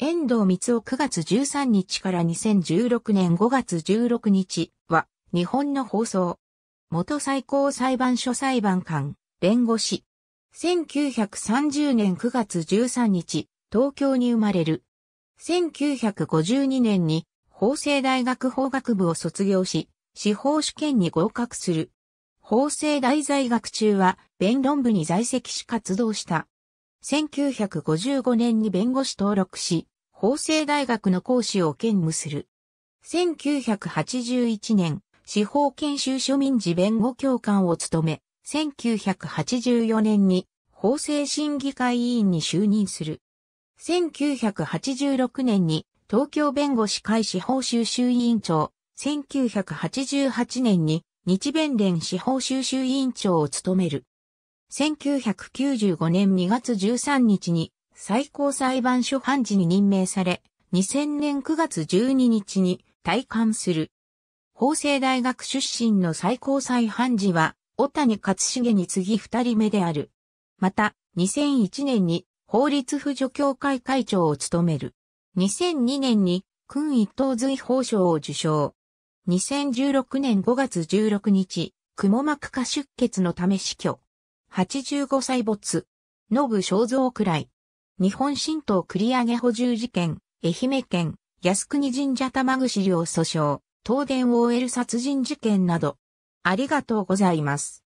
遠藤光雄9月13日から2016年5月16日は日本の放送。元最高裁判所裁判官、弁護士。1930年9月13日、東京に生まれる。1952年に法政大学法学部を卒業し、司法試験に合格する。法政大在学中は弁論部に在籍し活動した。1955年に弁護士登録し、法政大学の講師を兼務する。1981年、司法研修所民事弁護教官を務め、1984年に法制審議会委員に就任する。1986年に東京弁護士会司法修習委員長、1988年に日弁連司法修習委員長を務める。1995年2月13日に最高裁判所判事に任命され、2000年9月12日に退官する。法政大学出身の最高裁判事は、小谷勝重に次二人目である。また、2001年に法律扶助協会会長を務める。2002年に、君一等随法賞を受賞。2016年5月16日、蜘蛛膜下出血のため死去。85歳没。信肖像くらい。日本神道繰上げ補充事件、愛媛県、靖国神社玉串料訴訟、東電 OL 殺人事件など。ありがとうございます。